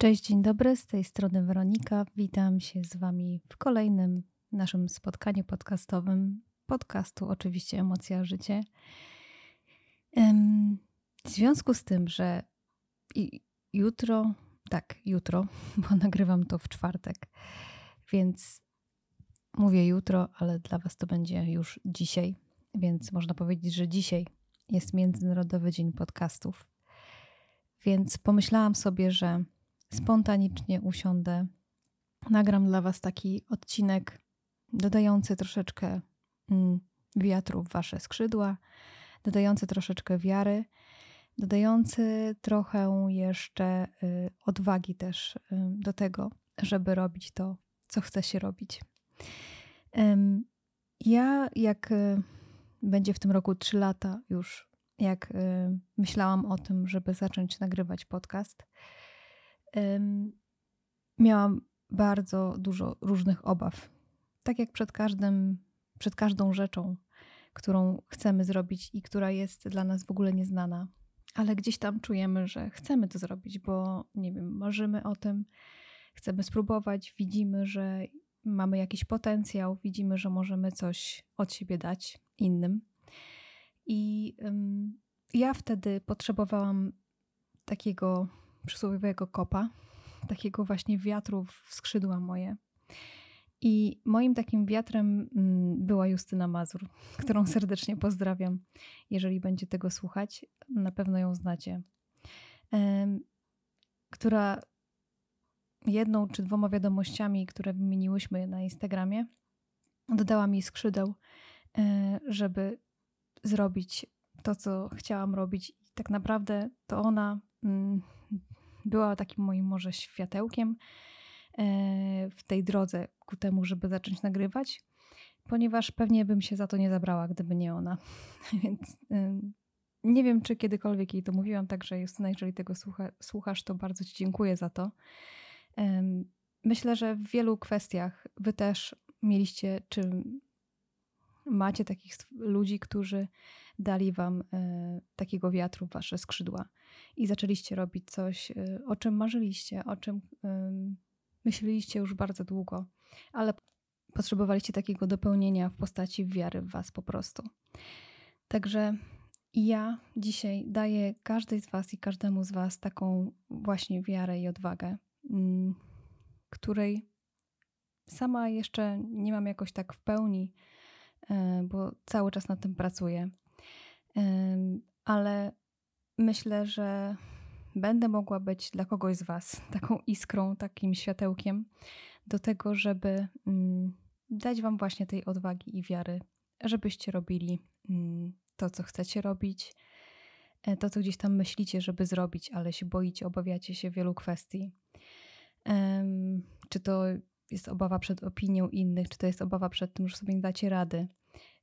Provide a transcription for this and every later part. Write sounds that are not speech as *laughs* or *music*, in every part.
Cześć, dzień dobry, z tej strony Weronika. Witam się z Wami w kolejnym naszym spotkaniu podcastowym. Podcastu, oczywiście, Emocja Życie. W związku z tym, że jutro, tak, jutro, *laughs* bo nagrywam to w czwartek, więc mówię jutro, ale dla Was to będzie już dzisiaj, więc można powiedzieć, że dzisiaj jest Międzynarodowy Dzień Podcastów. Więc pomyślałam sobie, że spontanicznie usiądę, nagram dla Was taki odcinek dodający troszeczkę mm, wiatru w Wasze skrzydła, dodający troszeczkę wiary, dodający trochę jeszcze y, odwagi też y, do tego, żeby robić to, co chce się robić. Ja, jak y, będzie w tym roku 3 lata już, jak myślałam o tym, żeby zacząć nagrywać podcast, miałam bardzo dużo różnych obaw. Tak jak przed, każdym, przed każdą rzeczą, którą chcemy zrobić i która jest dla nas w ogóle nieznana, ale gdzieś tam czujemy, że chcemy to zrobić, bo nie wiem, marzymy o tym, chcemy spróbować, widzimy, że mamy jakiś potencjał, widzimy, że możemy coś od siebie dać innym. I ja wtedy potrzebowałam takiego przysłowiowego kopa, takiego właśnie wiatru w skrzydła moje. I moim takim wiatrem mm, była Justyna Mazur, *laughs* którą serdecznie pozdrawiam. Jeżeli będzie tego słuchać, na pewno ją znacie. Która jedną czy dwoma wiadomościami, które wymieniłyśmy na Instagramie, dodała mi skrzydeł, e, żeby zrobić to, co chciałam robić. I tak naprawdę to ona mm, była takim moim może światełkiem e, w tej drodze ku temu, żeby zacząć nagrywać, ponieważ pewnie bym się za to nie zabrała, gdyby nie ona. *laughs* Więc nie wiem, czy kiedykolwiek jej to mówiłam, także Justyna, jeżeli tego słucha, słuchasz, to bardzo Ci dziękuję za to. Myślę, że w wielu kwestiach Wy też mieliście, czy macie takich ludzi, którzy dali wam e, takiego wiatru w wasze skrzydła i zaczęliście robić coś, e, o czym marzyliście, o czym myśleliście już bardzo długo, ale potrzebowaliście takiego dopełnienia w postaci wiary w was po prostu. Także ja dzisiaj daję każdej z was i każdemu z was taką właśnie wiarę i odwagę, mm, której sama jeszcze nie mam jakoś tak w pełni, e, bo cały czas nad tym pracuję ale myślę, że będę mogła być dla kogoś z Was *laughs* taką iskrą, takim światełkiem do tego, żeby mm, dać Wam właśnie tej odwagi i wiary, żebyście robili mm, to, co chcecie robić, e, to, co gdzieś tam myślicie, żeby zrobić, ale się boicie, obawiacie się wielu kwestii. Czy to jest obawa przed opinią innych, czy to jest obawa przed tym, że sobie nie dacie rady,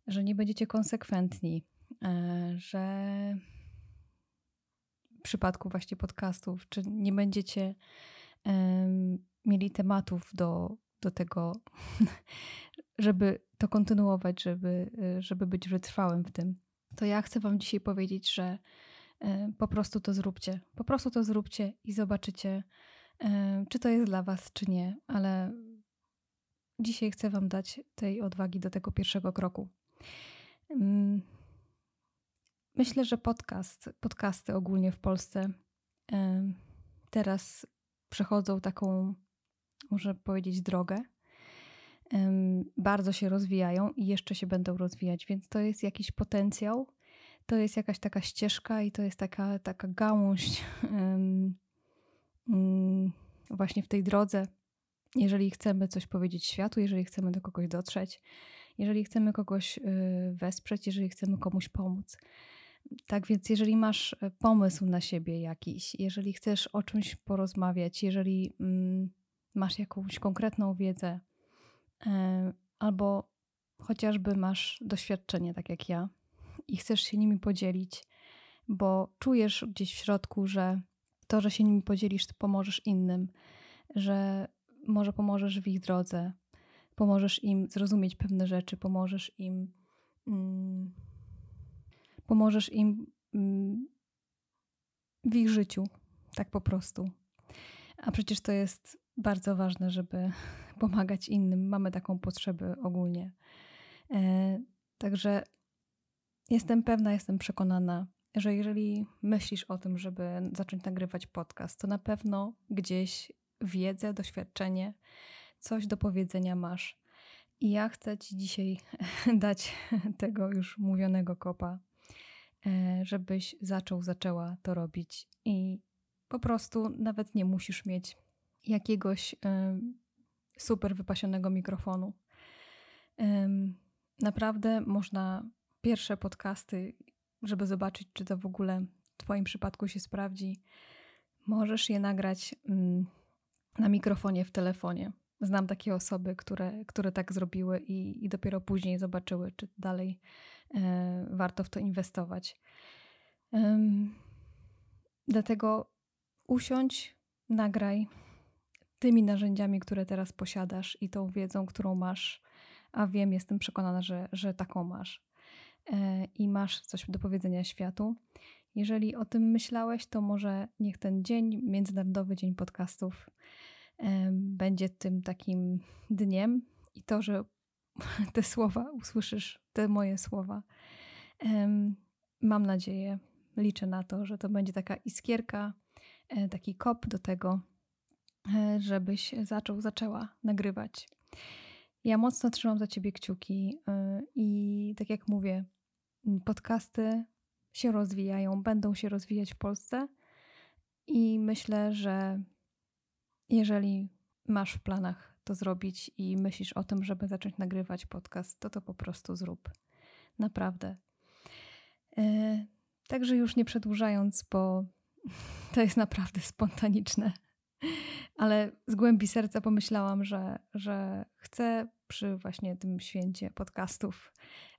że nie będziecie konsekwentni, E, że w przypadku właśnie podcastów, czy nie będziecie mieli tematów do, do tego, *laughs* żeby to kontynuować, żeby, żeby być wytrwałym w tym, to ja chcę Wam dzisiaj powiedzieć, że e, po prostu to zróbcie. Po prostu to zróbcie i zobaczycie, e, czy to jest dla Was, czy nie, ale dzisiaj chcę Wam dać tej odwagi do tego pierwszego kroku. Mm, Myślę, że podcast, podcasty ogólnie w Polsce e, teraz przechodzą taką, może powiedzieć, drogę. E, bardzo się rozwijają i jeszcze się będą rozwijać, więc to jest jakiś potencjał, to jest jakaś taka ścieżka i to jest taka, taka gałąź *laughs* mm, właśnie w tej drodze. Jeżeli chcemy coś powiedzieć światu, jeżeli chcemy do kogoś dotrzeć, jeżeli chcemy kogoś e, wesprzeć, jeżeli chcemy komuś pomóc. Tak więc, jeżeli masz e, pomysł na siebie jakiś, jeżeli chcesz o czymś porozmawiać, jeżeli mm, masz jakąś konkretną wiedzę, e, albo chociażby masz doświadczenie, tak jak ja, i chcesz się nimi podzielić, bo czujesz gdzieś w środku, że to, że się nimi podzielisz, to pomożesz innym, że może pomożesz w ich drodze, pomożesz im zrozumieć pewne rzeczy, pomożesz im. Mm, pomożesz im mm, w ich życiu, tak po prostu. A przecież to jest bardzo ważne, żeby *laughs* pomagać innym. Mamy taką potrzebę ogólnie. E, także jestem pewna, jestem przekonana, że jeżeli myślisz o tym, żeby zacząć nagrywać podcast, to na pewno gdzieś wiedzę, doświadczenie, coś do powiedzenia masz. I ja chcę Ci dzisiaj *laughs* dać tego już mówionego kopa E, żebyś zaczął, zaczęła to robić i po prostu nawet nie musisz mieć jakiegoś e, super wypasionego mikrofonu. Naprawdę można pierwsze podcasty, żeby zobaczyć, czy to w ogóle w Twoim przypadku się sprawdzi, możesz je nagrać mm, na mikrofonie w telefonie. Znam takie osoby, które, które tak zrobiły i, i dopiero później zobaczyły, czy dalej E, warto w to inwestować. Dlatego usiądź, nagraj tymi narzędziami, które teraz posiadasz i tą wiedzą, którą masz, a wiem, jestem przekonana, że, że taką masz e, i masz coś do powiedzenia światu. Jeżeli o tym myślałeś, to może niech ten dzień, Międzynarodowy Dzień Podcastów, e, będzie tym takim dniem i to, że *laughs* te słowa, usłyszysz te moje słowa. Mam nadzieję, liczę na to, że to będzie taka iskierka, e, taki kop do tego, e, żebyś zaczął, zaczęła nagrywać. Ja mocno trzymam za ciebie kciuki e, i tak jak mówię, podcasty się rozwijają, będą się rozwijać w Polsce i myślę, że jeżeli masz w planach to zrobić i myślisz o tym, żeby zacząć nagrywać podcast, to to po prostu zrób. Naprawdę. E, także już nie przedłużając, bo *laughs* to jest naprawdę spontaniczne, ale z głębi serca pomyślałam, że, że chcę przy właśnie tym święcie podcastów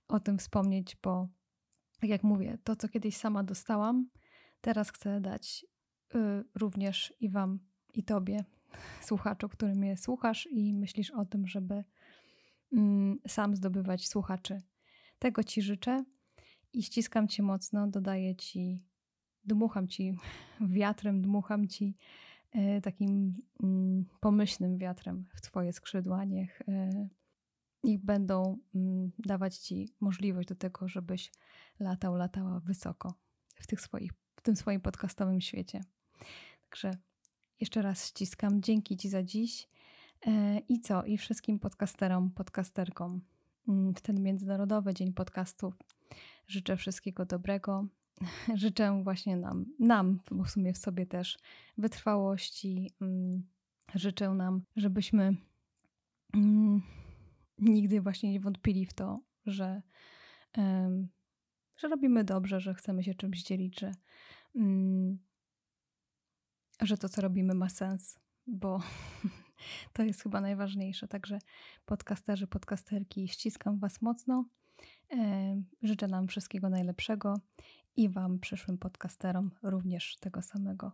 o tym wspomnieć, bo jak mówię, to co kiedyś sama dostałam, teraz chcę dać y, również i Wam, i Tobie słuchaczu, który mnie słuchasz i myślisz o tym, żeby mm, sam zdobywać słuchaczy. Tego Ci życzę i ściskam Cię mocno, dodaję Ci, dmucham Ci *laughs* wiatrem, dmucham Ci e, takim mm, pomyślnym wiatrem w Twoje skrzydła. Niech, e, niech będą mm, dawać Ci możliwość do tego, żebyś latał, latała wysoko w, tych swoich, w tym swoim podcastowym świecie. Także jeszcze raz ściskam. Dzięki Ci za dziś. E, I co? I wszystkim podcasterom, podcasterkom mm, w ten Międzynarodowy Dzień Podcastów życzę wszystkiego dobrego. *laughs* Życzę właśnie nam, nam, w sumie w sobie też, wytrwałości. Mm, życzę nam, żebyśmy mm, nigdy właśnie nie wątpili w to, że, że robimy dobrze, że chcemy się czymś dzielić, że że to, co robimy, ma sens, bo *laughs* to jest chyba najważniejsze. Także podcasterzy, podcasterki, ściskam Was mocno. E, życzę nam wszystkiego najlepszego i Wam, przyszłym podcasterom, również tego samego.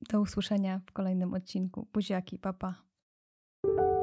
Do usłyszenia w kolejnym odcinku. Buziaki, papa. Pa.